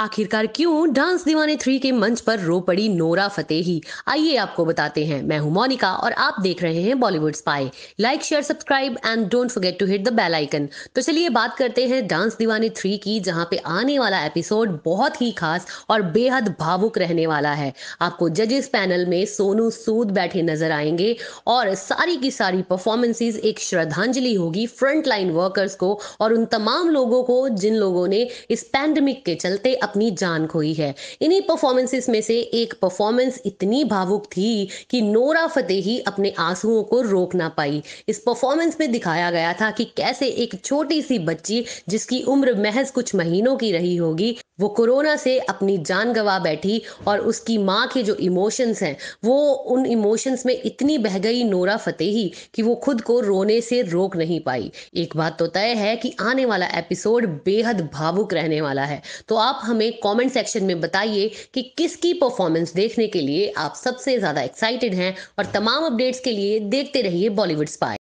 आखिरकार क्यों डांस दीवाने थ्री के मंच पर रो पड़ी नोरा फतेही आइए आपको बताते हैं मैं हूं मोनिका और आप देख रहे हैं Bollywood spy like share subscribe and don't forget to hit the bell icon तो चलिए बात करते हैं डांस दीवाने थ्री की जहां पे आने वाला एपिसोड बहुत ही खास और बेहद भावुक रहने वाला है आपको जजेस पैनल में सोनू सूद बैठे नजर आएंगे और सारी की सारी परफॉर्मेंसेज एक श्रद्धांजलि होगी फ्रंट लाइन वर्कर्स को और उन तमाम लोगों को जिन लोगों ने इस पैंडमिक के चलते अपनी जान खोई है इन्हीं परफॉर्मेंसेस में से एक परफॉर्मेंस इतनी भावुक थी कि नोरा फतेही अपने आंसुओं को रोक ना पाई इस परफॉर्मेंस में दिखाया गया था कि कैसे एक छोटी सी बच्ची जिसकी उम्र महज कुछ महीनों की रही होगी वो कोरोना से अपनी जान गंवा बैठी और उसकी माँ के जो इमोशंस हैं वो उन इमोशंस में इतनी बह गई नोरा फतेही कि वो खुद को रोने से रोक नहीं पाई एक बात तो तय है कि आने वाला एपिसोड बेहद भावुक रहने वाला है तो आप हमें कमेंट सेक्शन में बताइए कि किसकी परफॉर्मेंस देखने के लिए आप सबसे ज़्यादा एक्साइटेड हैं और तमाम अपडेट्स के लिए देखते रहिए बॉलीवुड स्पाई